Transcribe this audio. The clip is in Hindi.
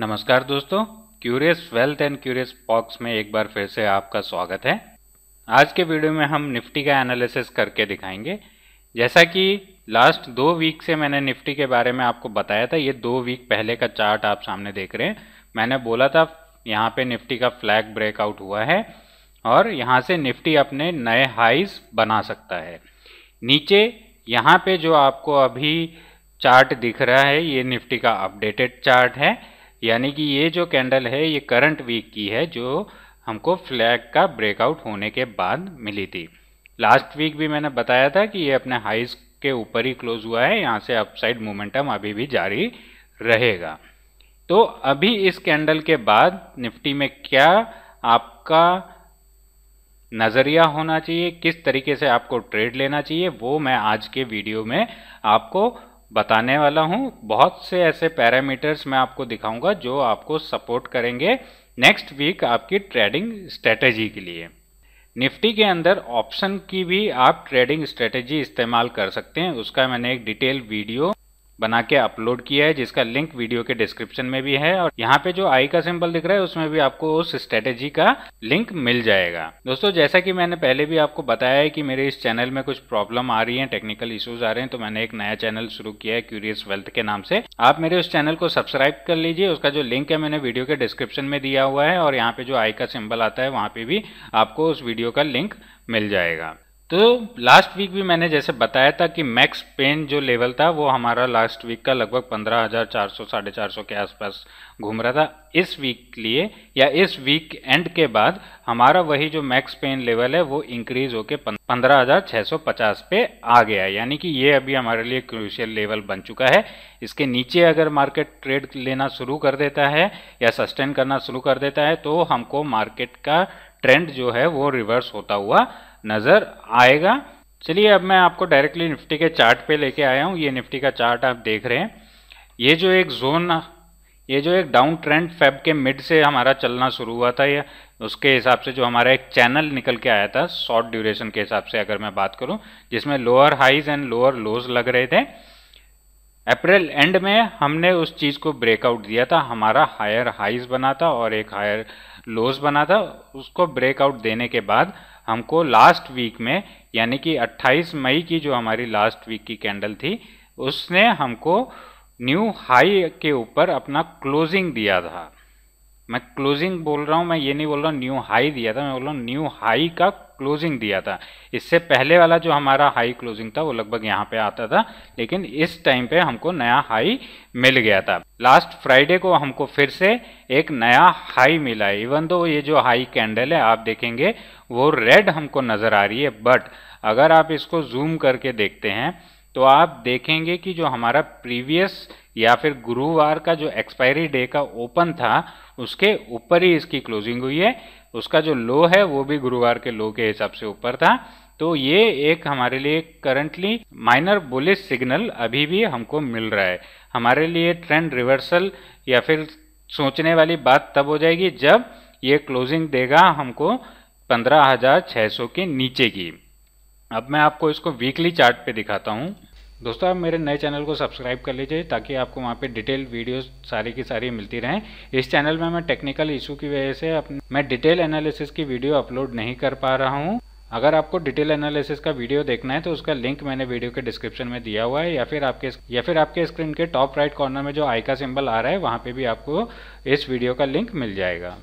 नमस्कार दोस्तों curious wealth and curious pox में एक बार फिर से आपका स्वागत है आज के वीडियो में हम निफ्टी का एनालिसिस करके दिखाएंगे जैसा कि लास्ट दो वीक से मैंने निफ्टी के बारे में आपको बताया था ये दो वीक पहले का चार्ट आप सामने देख रहे हैं मैंने बोला था यहाँ पे निफ्टी का फ्लैग ब्रेकआउट हुआ है और यहाँ से निफ्टी अपने नए हाइज बना सकता है नीचे यहाँ पे जो आपको अभी चार्ट दिख रहा है ये निफ्टी का अपडेटेड चार्ट है यानी कि ये जो कैंडल है ये करंट वीक की है जो हमको फ्लैग का ब्रेकआउट होने के बाद मिली थी लास्ट वीक भी मैंने बताया था कि ये अपने हाइज के ऊपर ही क्लोज हुआ है यहाँ से अपसाइड मोमेंटम अभी भी जारी रहेगा तो अभी इस कैंडल के बाद निफ्टी में क्या आपका नज़रिया होना चाहिए किस तरीके से आपको ट्रेड लेना चाहिए वो मैं आज के वीडियो में आपको बताने वाला हूँ बहुत से ऐसे पैरामीटर्स मैं आपको दिखाऊंगा जो आपको सपोर्ट करेंगे नेक्स्ट वीक आपकी ट्रेडिंग स्ट्रेटेजी के लिए निफ्टी के अंदर ऑप्शन की भी आप ट्रेडिंग स्ट्रेटेजी इस्तेमाल कर सकते हैं उसका मैंने एक डिटेल वीडियो बना के अपलोड किया है जिसका लिंक वीडियो के डिस्क्रिप्शन में भी है और यहाँ पे जो आई का सिंबल दिख रहा है उसमें भी आपको उस स्ट्रेटेजी का लिंक मिल जाएगा दोस्तों जैसा कि मैंने पहले भी आपको बताया है कि मेरे इस चैनल में कुछ प्रॉब्लम आ रही है टेक्निकल इश्यूज आ रहे हैं तो मैंने एक नया चैनल शुरू किया है क्यूरियस वेल्थ के नाम से आप मेरे उस चैनल को सब्सक्राइब कर लीजिए उसका जो लिंक है मैंने वीडियो के डिस्क्रिप्शन में दिया हुआ है और यहाँ पे जो आई का सिंबल आता है वहाँ पे भी आपको उस वीडियो का लिंक मिल जाएगा तो लास्ट वीक भी मैंने जैसे बताया था कि मैक्स पेन जो लेवल था वो हमारा लास्ट वीक का लगभग पंद्रह हज़ार चार सौ साढ़े चार सौ के आसपास घूम रहा था इस वीक लिए या इस वीक एंड के बाद हमारा वही जो मैक्स पेन लेवल है वो इंक्रीज होकर पंद्रह हज़ार छः सौ पचास पे आ गया यानी कि ये अभी हमारे लिए क्रूशियल लेवल बन चुका है इसके नीचे अगर मार्केट ट्रेड लेना शुरू कर देता है या सस्टेन करना शुरू कर देता है तो हमको मार्केट का ट्रेंड जो है वो रिवर्स होता हुआ नज़र आएगा चलिए अब मैं आपको डायरेक्टली निफ्टी के चार्ट पे लेके आया हूँ ये निफ्टी का चार्ट आप देख रहे हैं ये जो एक जोन ये जो एक डाउन ट्रेंड फेब के मिड से हमारा चलना शुरू हुआ था या उसके हिसाब से जो हमारा एक चैनल निकल के आया था शॉर्ट ड्यूरेशन के हिसाब से अगर मैं बात करूँ जिसमें lower highs and lower lows लग रहे थे अप्रैल एंड में हमने उस चीज़ को ब्रेकआउट दिया था हमारा हायर हाइज बना था और एक हायर लोज बना था उसको ब्रेकआउट देने के बाद हमको लास्ट वीक में यानी कि 28 मई की जो हमारी लास्ट वीक की कैंडल थी उसने हमको न्यू हाई के ऊपर अपना क्लोजिंग दिया था मैं क्लोजिंग बोल रहा हूँ मैं ये नहीं बोल रहा न्यू हाई दिया था मैं बोल रहा हूँ न्यू हाई का क्लोजिंग दिया था इससे पहले वाला जो हमारा हाई क्लोजिंग था वो लगभग यहाँ पे आता था लेकिन इस टाइम पे हमको नया हाई मिल गया था लास्ट फ्राइडे को हमको फिर से एक नया हाई मिला है इवन दो ये जो हाई कैंडल है आप देखेंगे वो रेड हमको नज़र आ रही है बट अगर आप इसको जूम करके देखते हैं तो आप देखेंगे कि जो हमारा प्रीवियस या फिर गुरुवार का जो एक्सपायरी डे का ओपन था उसके ऊपर ही इसकी क्लोजिंग हुई है उसका जो लो है वो भी गुरुवार के लो के हिसाब से ऊपर था तो ये एक हमारे लिए करंटली माइनर बुलिस सिग्नल अभी भी हमको मिल रहा है हमारे लिए ट्रेंड रिवर्सल या फिर सोचने वाली बात तब हो जाएगी जब ये क्लोजिंग देगा हमको सौ के नीचे की अब मैं आपको इसको वीकली चार्ट पे दिखाता हूँ दोस्तों आप मेरे नए चैनल को सब्सक्राइब कर लीजिए ताकि आपको वहाँ पे डिटेल वीडियोस सारी की सारी मिलती रहें इस चैनल में मैं टेक्निकल इशू की वजह से अपने मैं डिटेल एनालिसिस की वीडियो अपलोड नहीं कर पा रहा हूँ अगर आपको डिटेल एनालिसिस का वीडियो देखना है तो उसका लिंक मैंने वीडियो के डिस्क्रिप्शन में दिया हुआ है या फिर आपके या फिर आपके स्क्रीन के टॉप राइट कॉर्नर में जो आई का सिंबल आ रहा है वहाँ पर भी आपको इस वीडियो का लिंक मिल जाएगा